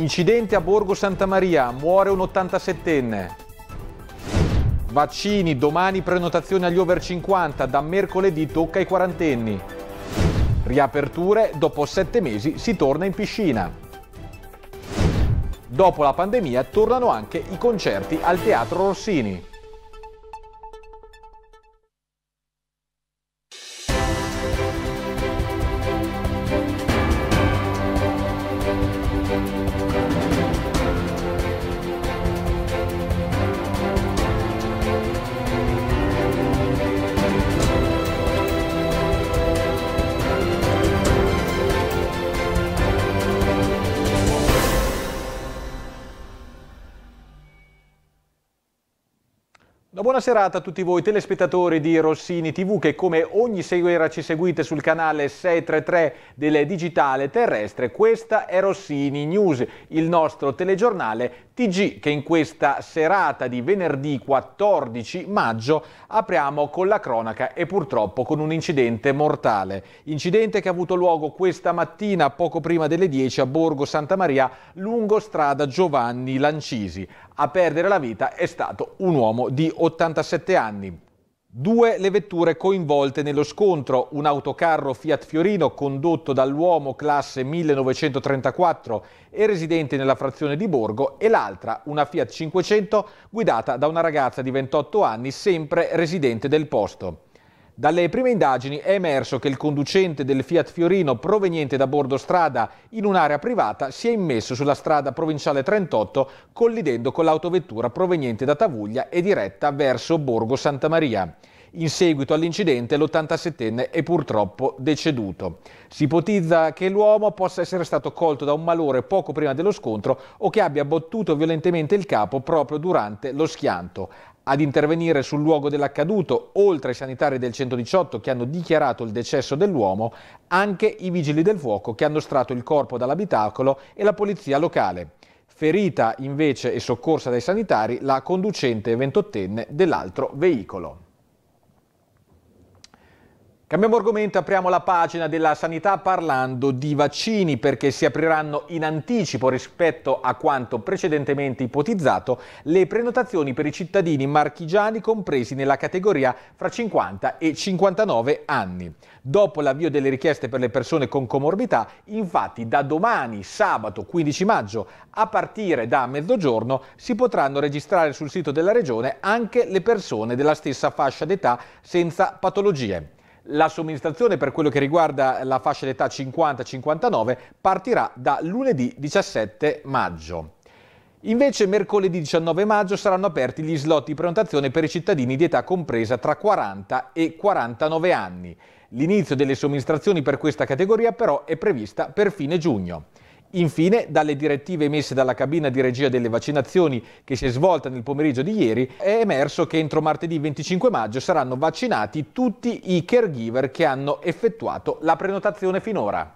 Incidente a Borgo Santa Maria, muore un 87enne. Vaccini, domani prenotazione agli over 50, da mercoledì tocca ai quarantenni. Riaperture, dopo sette mesi si torna in piscina. Dopo la pandemia tornano anche i concerti al Teatro Rossini. buona serata a tutti voi telespettatori di Rossini TV che come ogni sera ci seguite sul canale 633 del digitale terrestre. Questa è Rossini News, il nostro telegiornale TG che in questa serata di venerdì 14 maggio apriamo con la cronaca e purtroppo con un incidente mortale. Incidente che ha avuto luogo questa mattina poco prima delle 10 a Borgo Santa Maria lungo strada Giovanni Lancisi. A perdere la vita è stato un uomo di 87 anni. Due le vetture coinvolte nello scontro, un autocarro Fiat Fiorino condotto dall'uomo classe 1934 e residente nella frazione di Borgo e l'altra, una Fiat 500, guidata da una ragazza di 28 anni sempre residente del posto. Dalle prime indagini è emerso che il conducente del Fiat Fiorino proveniente da bordo strada in un'area privata si è immesso sulla strada provinciale 38 collidendo con l'autovettura proveniente da Tavuglia e diretta verso Borgo Santa Maria. In seguito all'incidente l'87enne è purtroppo deceduto. Si ipotizza che l'uomo possa essere stato colto da un malore poco prima dello scontro o che abbia battuto violentemente il capo proprio durante lo schianto ad intervenire sul luogo dell'accaduto, oltre ai sanitari del 118 che hanno dichiarato il decesso dell'uomo, anche i vigili del fuoco che hanno strato il corpo dall'abitacolo e la polizia locale. Ferita invece e soccorsa dai sanitari la conducente 28enne dell'altro veicolo. Cambiamo argomento, apriamo la pagina della sanità parlando di vaccini perché si apriranno in anticipo rispetto a quanto precedentemente ipotizzato le prenotazioni per i cittadini marchigiani compresi nella categoria fra 50 e 59 anni. Dopo l'avvio delle richieste per le persone con comorbità, infatti da domani, sabato 15 maggio, a partire da mezzogiorno, si potranno registrare sul sito della Regione anche le persone della stessa fascia d'età senza patologie. La somministrazione per quello che riguarda la fascia d'età 50-59 partirà da lunedì 17 maggio. Invece mercoledì 19 maggio saranno aperti gli slot di prenotazione per i cittadini di età compresa tra 40 e 49 anni. L'inizio delle somministrazioni per questa categoria però è prevista per fine giugno. Infine, dalle direttive emesse dalla cabina di regia delle vaccinazioni che si è svolta nel pomeriggio di ieri, è emerso che entro martedì 25 maggio saranno vaccinati tutti i caregiver che hanno effettuato la prenotazione finora.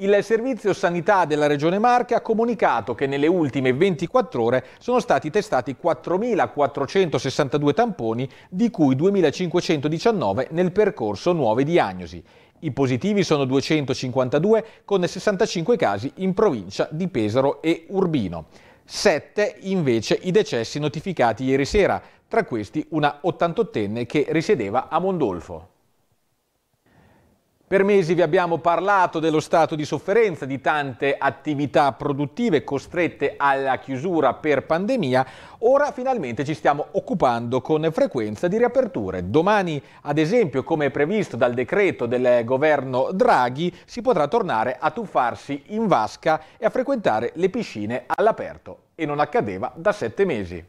Il Servizio Sanità della Regione Marche ha comunicato che nelle ultime 24 ore sono stati testati 4.462 tamponi, di cui 2.519 nel percorso nuove diagnosi. I positivi sono 252, con 65 casi in provincia di Pesaro e Urbino. 7 invece i decessi notificati ieri sera, tra questi una 88enne che risiedeva a Mondolfo. Per mesi vi abbiamo parlato dello stato di sofferenza di tante attività produttive costrette alla chiusura per pandemia. Ora finalmente ci stiamo occupando con frequenza di riaperture. Domani, ad esempio, come previsto dal decreto del governo Draghi, si potrà tornare a tuffarsi in vasca e a frequentare le piscine all'aperto. E non accadeva da sette mesi.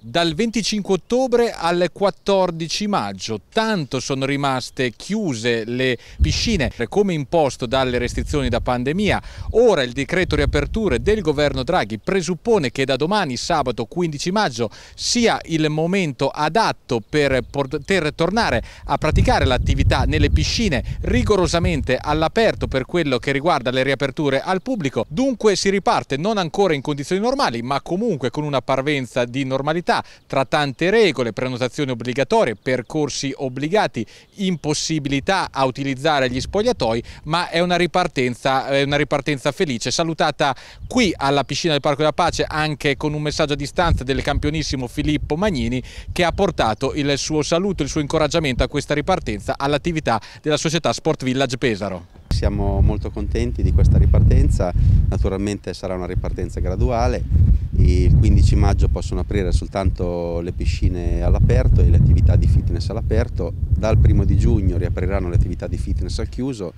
Dal 25 ottobre al 14 maggio, tanto sono rimaste chiuse le piscine come imposto dalle restrizioni da pandemia. Ora il decreto riaperture del governo Draghi presuppone che da domani, sabato 15 maggio, sia il momento adatto per poter tornare a praticare l'attività nelle piscine rigorosamente all'aperto per quello che riguarda le riaperture al pubblico. Dunque si riparte non ancora in condizioni normali, ma comunque con una parvenza di normalità università, tra tante regole, prenotazioni obbligatorie, percorsi obbligati, impossibilità a utilizzare gli spogliatoi, ma è una ripartenza, è una ripartenza felice, salutata qui alla piscina del Parco della Pace anche con un messaggio a distanza del campionissimo Filippo Magnini che ha portato il suo saluto, il suo incoraggiamento a questa ripartenza all'attività della società Sport Village Pesaro. Siamo molto contenti di questa ripartenza, naturalmente sarà una ripartenza graduale, il 15 maggio possono aprire soltanto le piscine all'aperto e le attività di fitness all'aperto, dal primo di giugno riapriranno le attività di fitness al chiuso,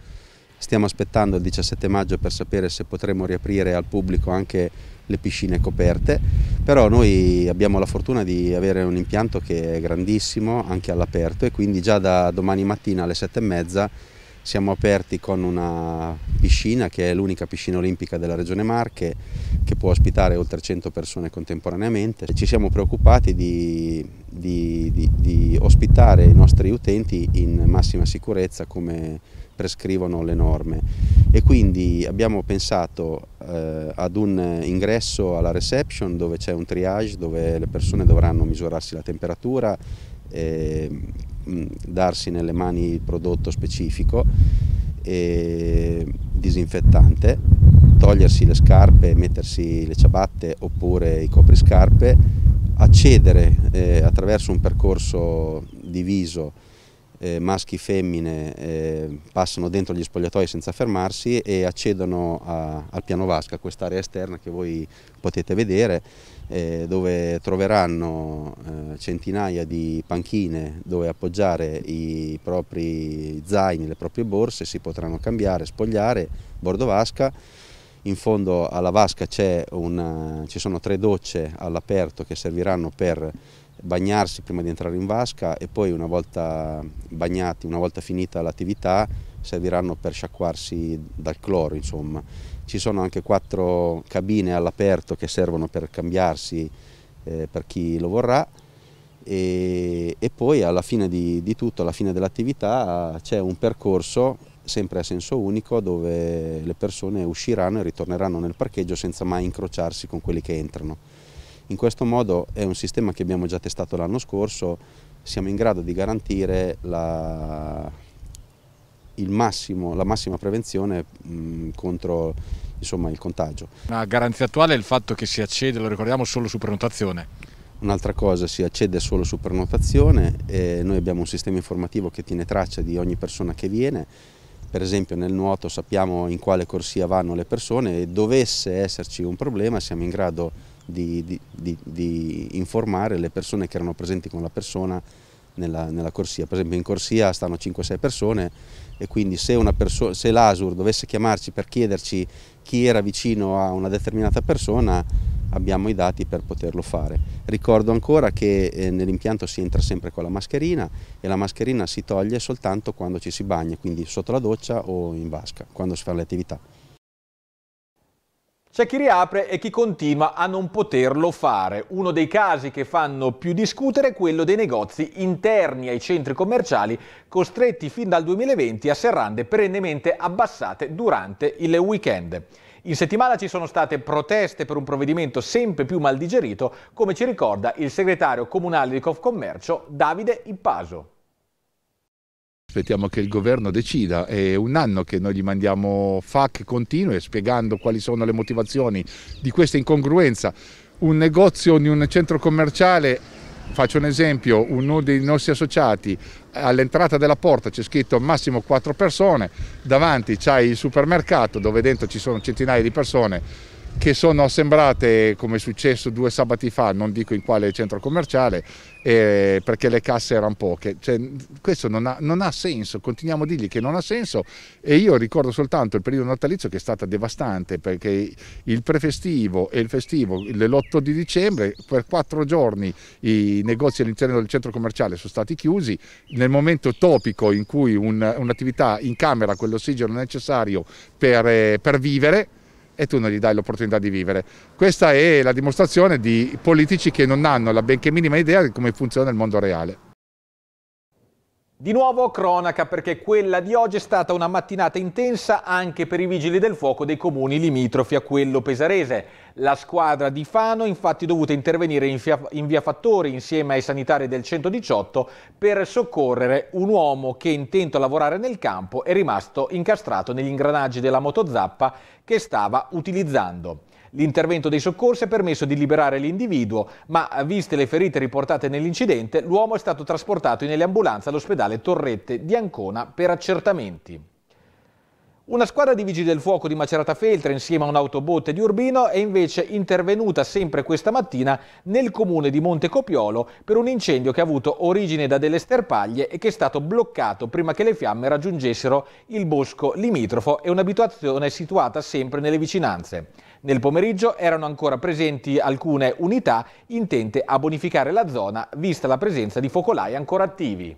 stiamo aspettando il 17 maggio per sapere se potremo riaprire al pubblico anche le piscine coperte, però noi abbiamo la fortuna di avere un impianto che è grandissimo anche all'aperto e quindi già da domani mattina alle 7 e mezza siamo aperti con una piscina che è l'unica piscina olimpica della Regione Marche che può ospitare oltre 100 persone contemporaneamente. Ci siamo preoccupati di, di, di, di ospitare i nostri utenti in massima sicurezza come prescrivono le norme e quindi abbiamo pensato eh, ad un ingresso alla reception dove c'è un triage dove le persone dovranno misurarsi la temperatura, eh, Mm, darsi nelle mani il prodotto specifico e disinfettante, togliersi le scarpe, mettersi le ciabatte oppure i copriscarpe, accedere eh, attraverso un percorso diviso eh, maschi e femmine eh, passano dentro gli spogliatoi senza fermarsi e accedono a, al piano vasca, quest'area esterna che voi potete vedere eh, dove troveranno eh, centinaia di panchine dove appoggiare i propri zaini, le proprie borse, si potranno cambiare, spogliare, bordo vasca. In fondo alla vasca una, ci sono tre docce all'aperto che serviranno per bagnarsi prima di entrare in vasca e poi una volta bagnati, una volta finita l'attività, serviranno per sciacquarsi dal cloro, insomma. Ci sono anche quattro cabine all'aperto che servono per cambiarsi eh, per chi lo vorrà e, e poi alla fine di, di tutto, alla fine dell'attività c'è un percorso sempre a senso unico dove le persone usciranno e ritorneranno nel parcheggio senza mai incrociarsi con quelli che entrano. In questo modo è un sistema che abbiamo già testato l'anno scorso, siamo in grado di garantire la, massimo, la massima prevenzione mh, contro insomma, il contagio. Una garanzia attuale è il fatto che si accede, lo ricordiamo, solo su prenotazione? Un'altra cosa, si accede solo su prenotazione e noi abbiamo un sistema informativo che tiene traccia di ogni persona che viene, per esempio nel nuoto sappiamo in quale corsia vanno le persone e dovesse esserci un problema siamo in grado di, di, di, di informare le persone che erano presenti con la persona nella, nella corsia, per esempio in corsia stanno 5-6 persone e quindi se, se l'ASUR dovesse chiamarci per chiederci chi era vicino a una determinata persona abbiamo i dati per poterlo fare. Ricordo ancora che eh, nell'impianto si entra sempre con la mascherina e la mascherina si toglie soltanto quando ci si bagna, quindi sotto la doccia o in vasca, quando si fa le attività. C'è chi riapre e chi continua a non poterlo fare. Uno dei casi che fanno più discutere è quello dei negozi interni ai centri commerciali costretti fin dal 2020 a serrande perennemente abbassate durante il weekend. In settimana ci sono state proteste per un provvedimento sempre più mal digerito, come ci ricorda il segretario comunale di Confcommercio Davide Ippaso. Aspettiamo che il governo decida, è un anno che noi gli mandiamo FAC continue spiegando quali sono le motivazioni di questa incongruenza. Un negozio in un centro commerciale, faccio un esempio, uno dei nostri associati all'entrata della porta c'è scritto massimo 4 persone, davanti c'è il supermercato dove dentro ci sono centinaia di persone, che sono assembrate, come è successo due sabati fa, non dico in quale centro commerciale, eh, perché le casse erano poche. Cioè, questo non ha, non ha, senso, continuiamo a dirgli che non ha senso e io ricordo soltanto il periodo natalizio che è stato devastante perché il prefestivo e il festivo, l'8 di dicembre, per quattro giorni i negozi all'interno del centro commerciale sono stati chiusi, nel momento topico in cui un'attività in camera, quell'ossigeno necessario per, eh, per vivere, e tu non gli dai l'opportunità di vivere. Questa è la dimostrazione di politici che non hanno la benché minima idea di come funziona il mondo reale. Di nuovo cronaca perché quella di oggi è stata una mattinata intensa anche per i vigili del fuoco dei comuni limitrofi a quello pesarese. La squadra di Fano infatti dovuta intervenire in, in via Fattori insieme ai sanitari del 118 per soccorrere un uomo che intento a lavorare nel campo è rimasto incastrato negli ingranaggi della motozappa che stava utilizzando. L'intervento dei soccorsi ha permesso di liberare l'individuo, ma eh, viste le ferite riportate nell'incidente, l'uomo è stato trasportato in eliambulanza all'ospedale Torrette di Ancona per accertamenti. Una squadra di vigili del fuoco di Macerata Feltre insieme a un'autobotte di Urbino è invece intervenuta sempre questa mattina nel comune di Montecopiolo per un incendio che ha avuto origine da delle sterpaglie e che è stato bloccato prima che le fiamme raggiungessero il bosco limitrofo e un'abitazione situata sempre nelle vicinanze. Nel pomeriggio erano ancora presenti alcune unità intente a bonificare la zona, vista la presenza di focolai ancora attivi.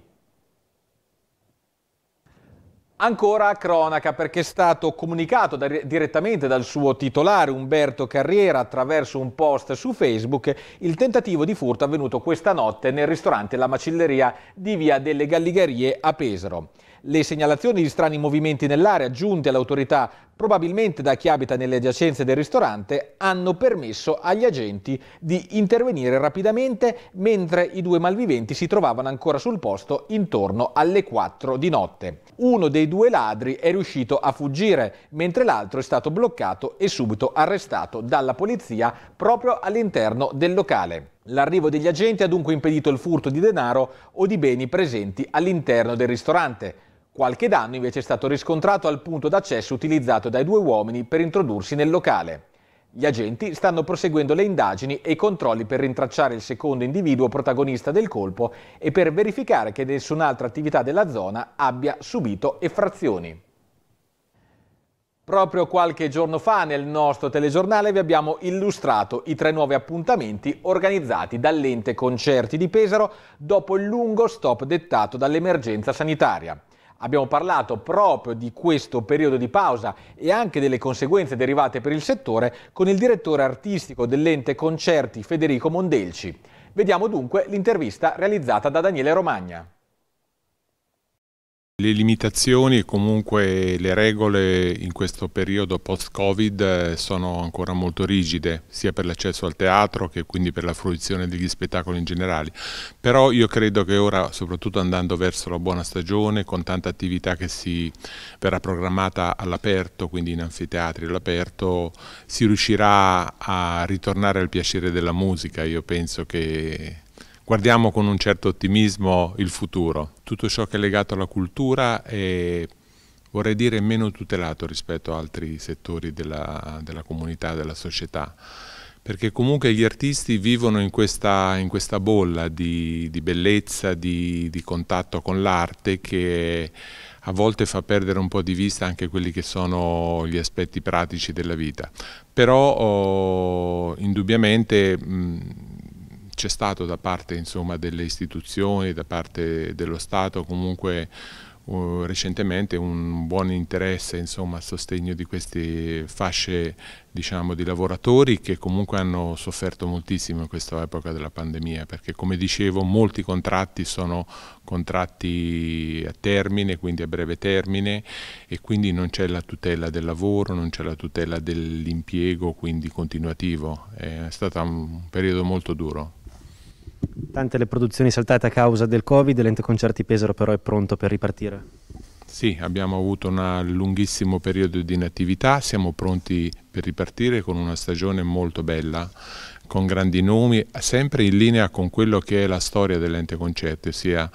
Ancora cronaca perché è stato comunicato da, direttamente dal suo titolare Umberto Carriera attraverso un post su Facebook il tentativo di furto avvenuto questa notte nel ristorante La Macelleria di Via delle Galligarie a Pesaro. Le segnalazioni di strani movimenti nell'area giunte all'autorità, probabilmente da chi abita nelle adiacenze del ristorante, hanno permesso agli agenti di intervenire rapidamente mentre i due malviventi si trovavano ancora sul posto intorno alle 4 di notte. Uno dei due ladri è riuscito a fuggire, mentre l'altro è stato bloccato e subito arrestato dalla polizia proprio all'interno del locale. L'arrivo degli agenti ha dunque impedito il furto di denaro o di beni presenti all'interno del ristorante. Qualche danno invece è stato riscontrato al punto d'accesso utilizzato dai due uomini per introdursi nel locale. Gli agenti stanno proseguendo le indagini e i controlli per rintracciare il secondo individuo protagonista del colpo e per verificare che nessun'altra attività della zona abbia subito effrazioni. Proprio qualche giorno fa nel nostro telegiornale vi abbiamo illustrato i tre nuovi appuntamenti organizzati dall'ente Concerti di Pesaro dopo il lungo stop dettato dall'emergenza sanitaria. Abbiamo parlato proprio di questo periodo di pausa e anche delle conseguenze derivate per il settore con il direttore artistico dell'ente Concerti Federico Mondelci. Vediamo dunque l'intervista realizzata da Daniele Romagna. Le limitazioni e comunque le regole in questo periodo post-Covid eh, sono ancora molto rigide, sia per l'accesso al teatro che quindi per la fruizione degli spettacoli in generale. Però io credo che ora, soprattutto andando verso la buona stagione, con tanta attività che si verrà programmata all'aperto, quindi in anfiteatri all'aperto, si riuscirà a ritornare al piacere della musica. Io penso che Guardiamo con un certo ottimismo il futuro. Tutto ciò che è legato alla cultura è, vorrei dire, meno tutelato rispetto a altri settori della, della comunità, della società perché comunque gli artisti vivono in questa, in questa bolla di, di bellezza, di, di, contatto con l'arte che a volte fa perdere un po' di vista anche quelli che sono gli aspetti pratici della vita. Però oh, indubbiamente... Mh, c'è stato da parte insomma, delle istituzioni, da parte dello Stato comunque uh, recentemente un buon interesse insomma, a sostegno di queste fasce diciamo, di lavoratori che comunque hanno sofferto moltissimo in questa epoca della pandemia perché come dicevo molti contratti sono contratti a termine, quindi a breve termine e quindi non c'è la tutela del lavoro, non c'è la tutela dell'impiego quindi continuativo, è stato un periodo molto duro. Tante le produzioni saltate a causa del Covid, l'ente concerti Pesaro però è pronto per ripartire? Sì, abbiamo avuto un lunghissimo periodo di inattività, siamo pronti per ripartire con una stagione molto bella con grandi nomi, sempre in linea con quello che è la storia dell'ente concerti, ossia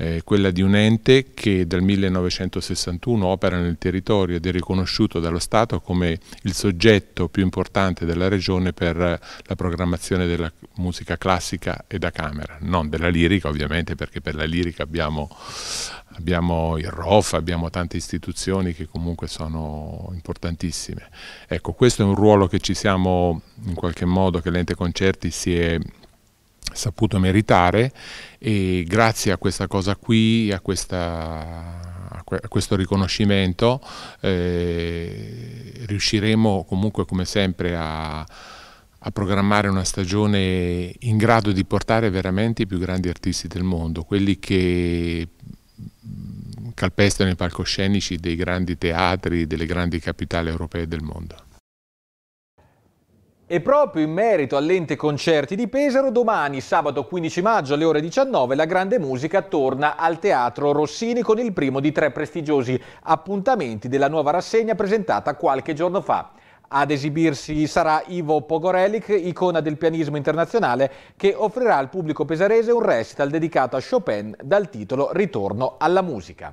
eh, quella di un ente che dal 1961 opera nel territorio ed è riconosciuto dallo Stato come il soggetto più importante della regione per eh, la programmazione della musica classica e da camera, non della lirica ovviamente perché per la lirica abbiamo, abbiamo il ROF, abbiamo tante istituzioni che comunque sono importantissime. Ecco, questo è un ruolo che ci siamo in qualche modo, che l'ente concerti si è saputo meritare e grazie a questa cosa qui, a, questa, a questo riconoscimento, eh, riusciremo comunque come sempre a, a programmare una stagione in grado di portare veramente i più grandi artisti del mondo, quelli che calpestano i palcoscenici dei grandi teatri, delle grandi capitali europee del mondo. E proprio in merito all'ente concerti di Pesaro, domani, sabato 15 maggio alle ore 19, la grande musica torna al Teatro Rossini con il primo di tre prestigiosi appuntamenti della nuova rassegna presentata qualche giorno fa. Ad esibirsi sarà Ivo Pogorelic, icona del pianismo internazionale, che offrirà al pubblico pesarese un recital dedicato a Chopin dal titolo Ritorno alla musica.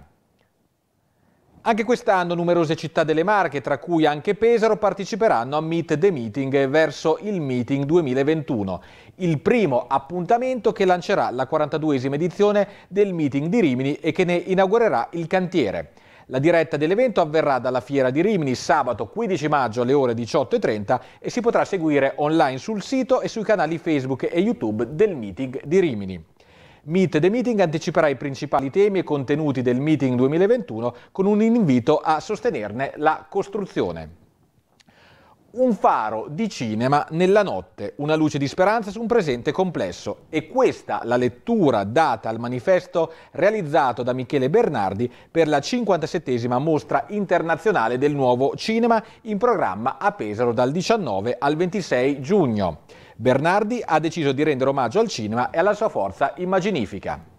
Anche quest'anno numerose città delle Marche, tra cui anche Pesaro, parteciperanno a Meet the Meeting verso il Meeting 2021, il primo appuntamento che lancerà la 42esima edizione del Meeting di Rimini e che ne inaugurerà il cantiere. La diretta dell'evento avverrà dalla Fiera di Rimini sabato 15 maggio alle ore 18.30 e si potrà seguire online sul sito e sui canali Facebook e YouTube del Meeting di Rimini. Meet the Meeting anticiperà i principali temi e contenuti del meeting 2021 con un invito a sostenerne la costruzione. Un faro di cinema nella notte, una luce di speranza su un presente complesso. E questa la lettura data al manifesto realizzato da Michele Bernardi per la 57esima mostra internazionale del nuovo cinema in programma a Pesaro dal 19 al 26 giugno. Bernardi ha deciso di rendere omaggio al cinema e alla sua forza immaginifica.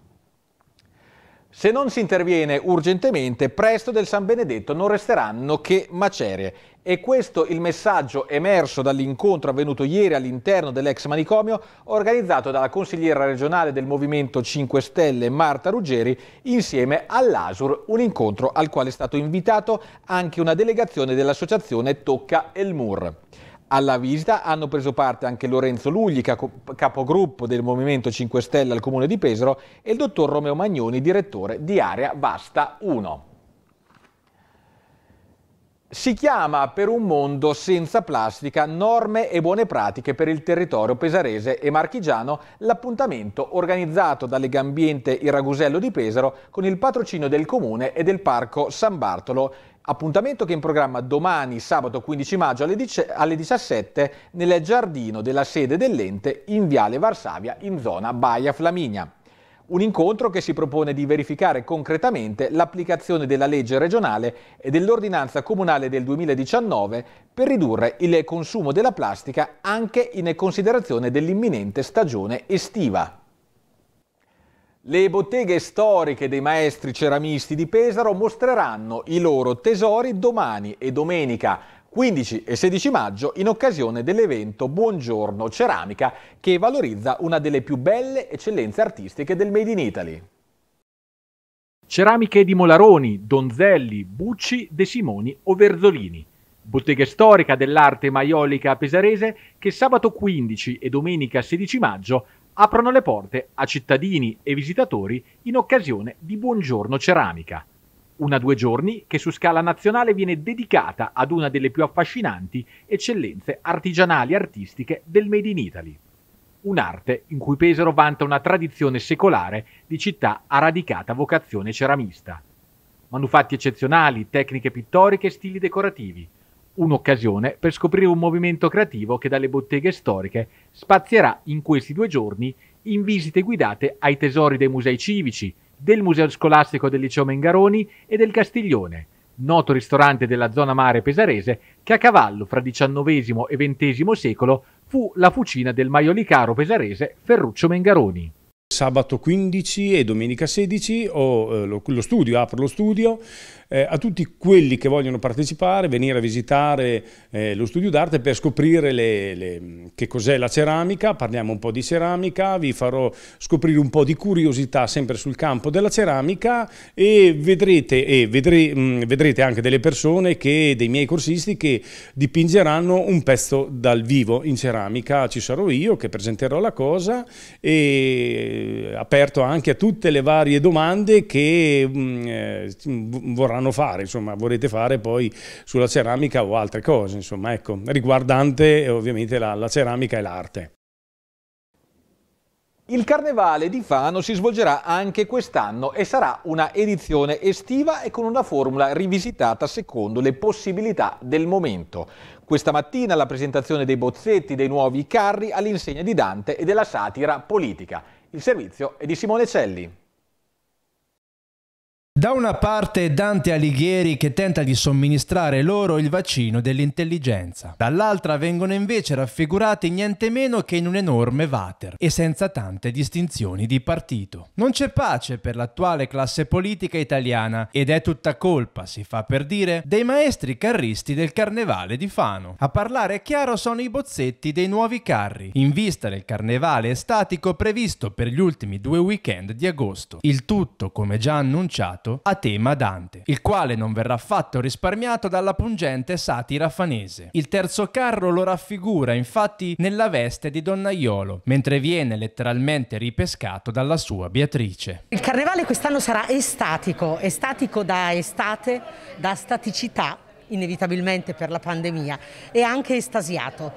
Se non si interviene urgentemente, presto del San Benedetto non resteranno che macerie. E questo il messaggio emerso dall'incontro avvenuto ieri all'interno dell'ex manicomio organizzato dalla consigliera regionale del Movimento 5 Stelle Marta Ruggeri insieme all'ASUR, un incontro al quale è stato invitato anche una delegazione dell'associazione Tocca El Mur. Alla visita hanno preso parte anche Lorenzo Lugli, capogruppo del Movimento 5 Stelle al Comune di Pesaro, e il dottor Romeo Magnoni, direttore di Area Vasta 1. Si chiama per un mondo senza plastica norme e buone pratiche per il territorio pesarese e marchigiano l'appuntamento organizzato da Legambiente Il Ragusello di Pesaro con il patrocinio del comune e del parco San Bartolo Appuntamento che è in programma domani, sabato 15 maggio alle 17 nel giardino della sede dell'ente in Viale Varsavia in zona Baia Flaminia. Un incontro che si propone di verificare concretamente l'applicazione della legge regionale e dell'ordinanza comunale del 2019 per ridurre il consumo della plastica anche in considerazione dell'imminente stagione estiva. Le botteghe storiche dei maestri ceramisti di Pesaro mostreranno i loro tesori domani e domenica 15 e 16 maggio in occasione dell'evento Buongiorno Ceramica che valorizza una delle più belle eccellenze artistiche del Made in Italy. Ceramiche di Molaroni, Donzelli, Bucci, De Simoni o Verzolini. Botteghe storica dell'arte maiolica pesarese che sabato 15 e domenica 16 maggio aprono le porte a cittadini e visitatori in occasione di Buongiorno Ceramica, una due giorni che su scala nazionale viene dedicata ad una delle più affascinanti eccellenze artigianali e artistiche del Made in Italy, un'arte in cui Pesaro vanta una tradizione secolare di città a radicata vocazione ceramista. Manufatti eccezionali, tecniche pittoriche e stili decorativi, un'occasione per scoprire un movimento creativo che dalle botteghe storiche spazierà in questi due giorni in visite guidate ai tesori dei musei civici, del Museo Scolastico del Liceo Mengaroni e del Castiglione, noto ristorante della zona mare pesarese che a cavallo fra XIX e XX secolo fu la fucina del maiolicaro pesarese Ferruccio Mengaroni. Sabato 15 e domenica 16 ho eh, lo, lo, studio, apro lo studio eh, a tutti quelli che vogliono partecipare, venire a visitare eh, lo studio d'arte per scoprire le, le, che cos'è la ceramica, parliamo un po' di ceramica, vi farò scoprire un po' di curiosità sempre sul campo della ceramica e vedrete, e vedre, mh, mm, vedrete anche delle persone, che, dei miei corsisti che dipingeranno un pezzo dal vivo in ceramica, ci sarò io che presenterò la cosa e eh, aperto anche a tutte le varie domande che mh, mm, eh, vorranno fare, insomma, vorrete fare poi sulla ceramica o altre cose, insomma, ecco, riguardante eh, ovviamente la, la ceramica e l'arte. Il Carnevale di Fano si svolgerà anche quest'anno e sarà una edizione estiva e con una formula rivisitata secondo le possibilità del momento. Questa mattina la presentazione dei bozzetti dei nuovi carri all'insegna di Dante e della satira politica. Il servizio è di Simone Celli. Da una parte Dante Alighieri che tenta di somministrare loro il vaccino dell'intelligenza, dall'altra vengono invece raffigurati niente meno che in un enorme vater e senza tante distinzioni di partito. Non c'è pace per l'attuale classe politica italiana ed è tutta colpa, si fa per dire, dei maestri carristi del carnevale di Fano. A parlare chiaro sono i bozzetti dei nuovi carri, in vista del carnevale estatico previsto per gli ultimi due weekend di agosto. Il tutto, come già annunciato, ritratto a tema Dante, il quale non verrà affatto risparmiato dalla pungente satira fanese. Il terzo carro lo raffigura infatti nella veste di donnaiolo, mentre viene letteralmente ripescato dalla sua Beatrice. Il carnevale quest'anno sarà estatico, estatico da estate, da staticità inevitabilmente per la pandemia, e anche estasiato.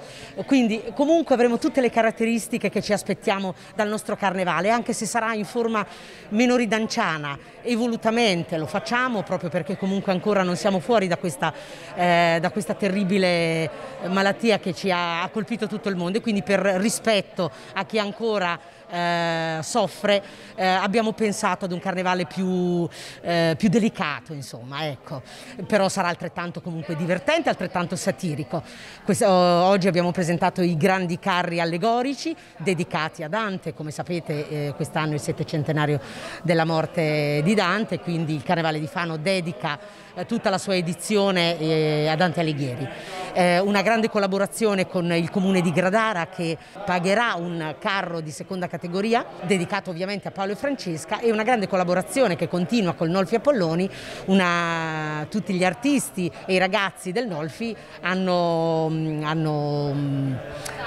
Quindi comunque avremo tutte le caratteristiche che ci aspettiamo dal nostro carnevale, anche se sarà in forma meno ridanciana, evolutamente lo facciamo proprio perché comunque ancora non siamo fuori da questa, eh, da questa terribile eh, malattia che ci ha, ha colpito tutto il mondo e quindi per rispetto a chi ancora eh, soffre, eh, abbiamo pensato ad un carnevale più, eh, più delicato, insomma, ecco. però sarà altrettanto comunque divertente, altrettanto satirico. Questo, oggi abbiamo presentato i grandi carri allegorici dedicati a Dante, come sapete eh, quest'anno è il settecentenario della morte di Dante, quindi il carnevale di Fano dedica eh, tutta la sua edizione eh, a Dante Alighieri. Eh, una grande collaborazione con il comune di Gradara che pagherà un carro di seconda categoria dedicato ovviamente a Paolo e Francesca e una grande collaborazione che continua col Nolfi Apolloni, una... tutti gli artisti e i ragazzi del Nolfi hanno, mm, hanno mm,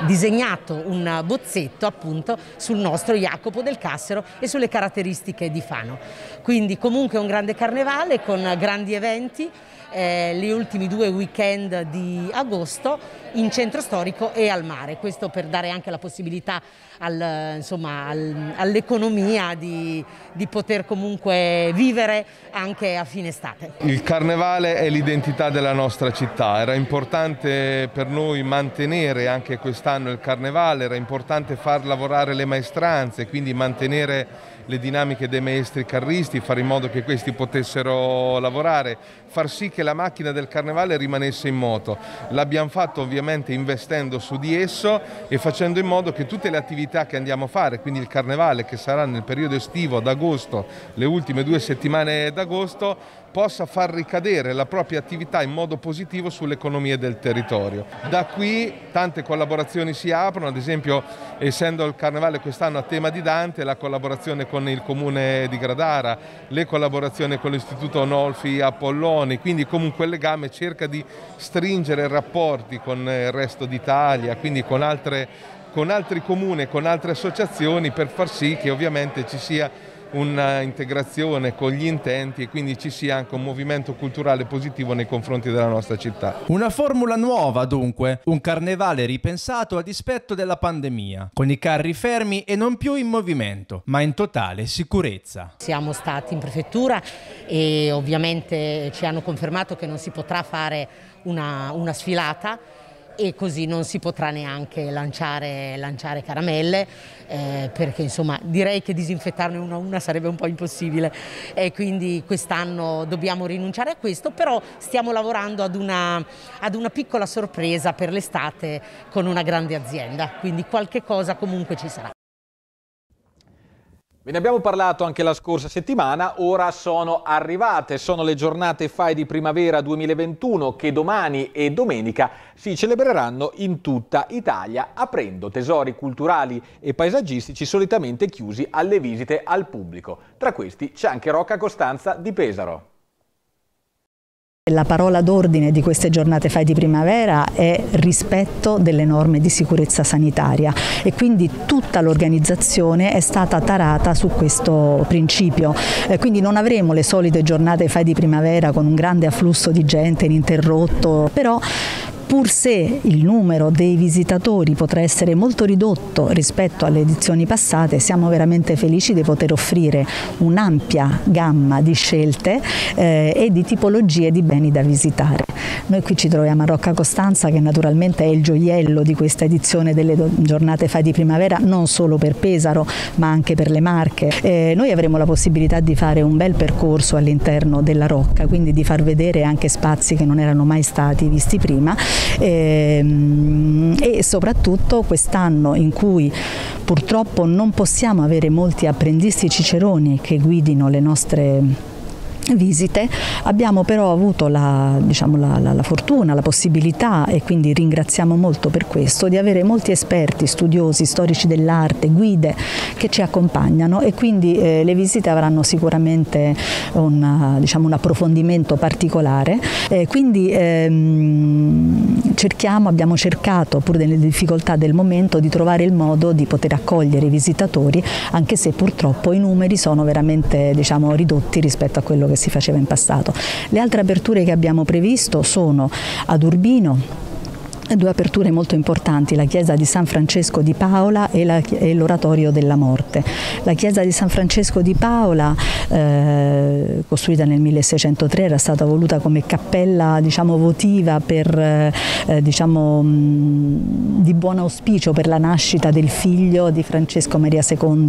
disegnato un bozzetto appunto sul nostro Jacopo del Cassero e sulle caratteristiche di Fano. Quindi comunque un grande carnevale con grandi eventi eventi eh, gli ultimi due weekend di agosto in centro storico e al mare, questo per dare anche la possibilità al, al, all'economia di, di poter comunque vivere anche a fine estate. Il carnevale è l'identità della nostra città, era importante per noi mantenere anche quest'anno il carnevale, era importante far lavorare le maestranze, quindi mantenere le dinamiche dei maestri carristi, fare in modo che questi potessero lavorare, far sì che la macchina del carnevale rimanesse in moto. L'abbiamo fatto ovviamente investendo su di esso e facendo in modo che tutte le attività che andiamo a fare, quindi il carnevale che sarà nel periodo estivo ad agosto, le ultime due settimane d'agosto, possa far ricadere la propria attività in modo positivo sull'economia del territorio. Da qui tante collaborazioni si aprono, ad esempio essendo il carnevale quest'anno a tema di Dante, la collaborazione con il comune di Gradara, le collaborazioni con l'istituto Nolfi Apolloni, quindi comunque il legame cerca di stringere rapporti con il resto d'Italia, quindi con, altre, con altri comuni, con altre associazioni per far sì che ovviamente ci sia un'integrazione con gli intenti e quindi ci sia anche un movimento culturale positivo nei confronti della nostra città. Una formula nuova dunque, un carnevale ripensato a dispetto della pandemia, con i carri fermi e non più in movimento, ma in totale sicurezza. Siamo stati in prefettura e ovviamente ci hanno confermato che non si potrà fare una, una sfilata e così non si potrà neanche lanciare, lanciare caramelle eh, perché insomma direi che disinfettarne una a una sarebbe un po' impossibile e quindi quest'anno dobbiamo rinunciare a questo però stiamo lavorando ad una, ad una piccola sorpresa per l'estate con una grande azienda quindi qualche cosa comunque ci sarà. Ve ne abbiamo parlato anche la scorsa settimana, ora sono arrivate, sono le giornate FAI di primavera 2021 che domani e domenica si celebreranno in tutta Italia, aprendo tesori culturali e paesaggistici solitamente chiusi alle visite al pubblico. Tra questi c'è anche Rocca Costanza di Pesaro. La parola d'ordine di queste giornate fai di primavera è rispetto delle norme di sicurezza sanitaria e quindi tutta l'organizzazione è stata tarata su questo principio. Eh, quindi non avremo le solite giornate fai di primavera con un grande afflusso di gente ininterrotto, però pur se il numero dei visitatori potrà essere molto ridotto rispetto alle edizioni passate, siamo veramente felici di poter offrire un'ampia gamma di scelte eh, e di tipologie di beni da visitare. Noi qui ci troviamo a Rocca Costanza che naturalmente è il gioiello di questa edizione delle giornate fai di primavera non solo per Pesaro ma anche per le Marche. Eh, noi avremo la possibilità di fare un bel percorso all'interno della Rocca, quindi di far vedere anche spazi che non erano mai stati visti prima ehm, e soprattutto quest'anno in cui purtroppo non possiamo avere molti apprendisti ciceroni che guidino le nostre visite, abbiamo però avuto la, diciamo, la, la, la, fortuna, la possibilità e quindi ringraziamo molto per questo di avere molti esperti, studiosi, storici dell'arte, guide che ci accompagnano e quindi eh, le visite avranno sicuramente una, diciamo, un approfondimento particolare. Eh, quindi ehm, cerchiamo, abbiamo cercato pur nelle difficoltà del momento di trovare il modo di poter accogliere i visitatori anche se purtroppo i numeri sono veramente diciamo, ridotti rispetto a quello che che si faceva in passato. Le altre aperture che abbiamo previsto sono ad Urbino, due aperture molto importanti, la chiesa di San Francesco di Paola e, l'oratorio della morte. La chiesa di San Francesco di Paola, eh, costruita nel 1603, era stata voluta come cappella diciamo, votiva per, eh, eh, diciamo, mh, di buon auspicio per la nascita del figlio di Francesco Maria II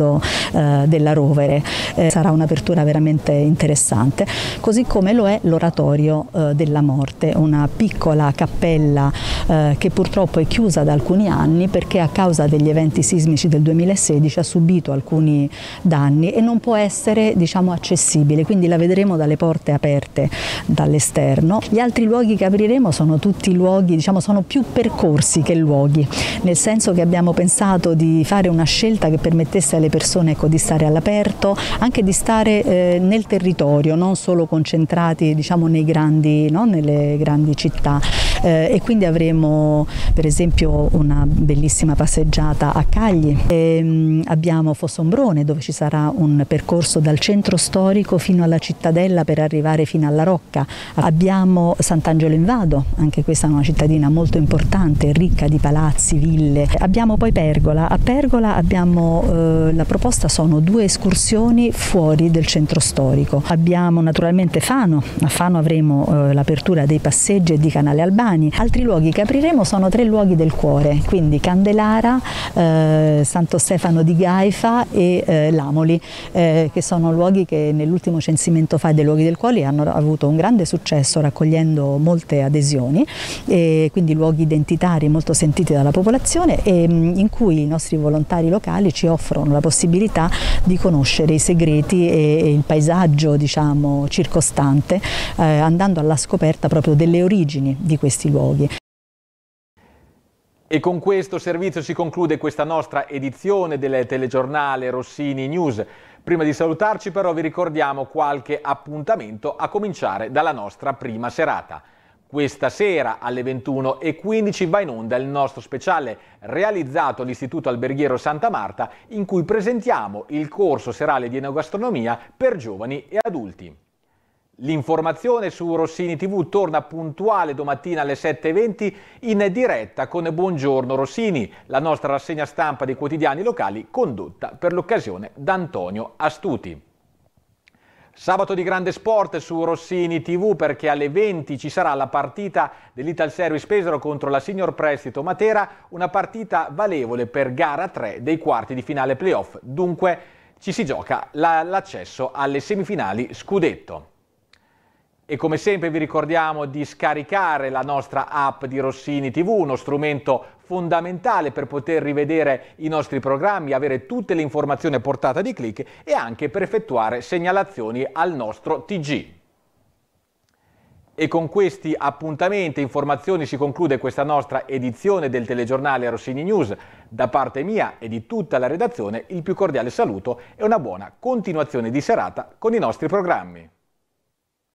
eh, della Rovere. Eh, sarà un'apertura veramente interessante, così come lo è l'oratorio eh, della morte, una piccola cappella eh, che purtroppo è chiusa da alcuni anni perché a causa degli eventi sismici del 2016 ha subito alcuni danni e non può essere diciamo, accessibile, quindi la vedremo dalle porte aperte dall'esterno. Gli altri luoghi che apriremo sono tutti luoghi, diciamo, sono più percorsi che luoghi, nel senso che abbiamo pensato di fare una scelta che permettesse alle persone ecco, di stare all'aperto, anche di stare eh, nel territorio, non solo concentrati diciamo, nei grandi, no? nelle grandi città eh, e quindi avremo per esempio una bellissima passeggiata a Cagli, e, ehm, mh, abbiamo Fossombrone dove ci sarà un percorso dal centro storico fino alla cittadella per arrivare fino alla Rocca, abbiamo Sant'Angelo in Vado, anche questa è una cittadina molto importante, ricca di palazzi, ville, abbiamo poi Pergola, a Pergola abbiamo eh, la proposta sono due escursioni fuori del centro storico, abbiamo naturalmente Fano, a Fano avremo eh, l'apertura dei passeggi e di Canale Albano, Romani. Altri luoghi che apriremo sono tre luoghi del cuore, quindi Candelara, eh, Santo Stefano di Gaifa e eh, Lamoli, eh, che sono luoghi che nell'ultimo censimento fa dei luoghi del cuore hanno avuto un grande successo raccogliendo molte adesioni, quindi luoghi identitari molto sentiti dalla popolazione e mm, in cui i nostri volontari locali ci offrono la possibilità di conoscere i segreti e, e il paesaggio diciamo, circostante, eh, andando alla scoperta proprio delle origini di questi questi luoghi. E con questo servizio si conclude questa nostra edizione del telegiornale Rossini News. Prima di salutarci però vi ricordiamo qualche appuntamento a cominciare dalla nostra prima serata. Questa sera alle 21.15 va in onda il nostro speciale realizzato all'Istituto Alberghiero Santa Marta in cui presentiamo il corso serale di enogastronomia per giovani e adulti. L'informazione su Rossini TV torna puntuale domattina alle 7.20 in diretta con Buongiorno Rossini, la nostra rassegna stampa dei quotidiani locali condotta per l'occasione da Antonio Astuti. Sabato di grande sport su Rossini TV perché alle 20 ci sarà la partita dell'Ital Service Pesaro contro la Signor Prestito Matera, una partita valevole per gara 3 dei quarti di finale playoff, dunque ci si gioca l'accesso alle semifinali scudetto. E come sempre vi ricordiamo di scaricare la nostra app di Rossini TV, uno strumento fondamentale per poter rivedere i nostri programmi, avere tutte le informazioni a portata di clic e anche per effettuare segnalazioni al nostro TG. E con questi appuntamenti e informazioni si conclude questa nostra edizione del telegiornale Rossini News. Da parte mia e di tutta la redazione il più cordiale saluto e una buona continuazione di serata con i nostri programmi.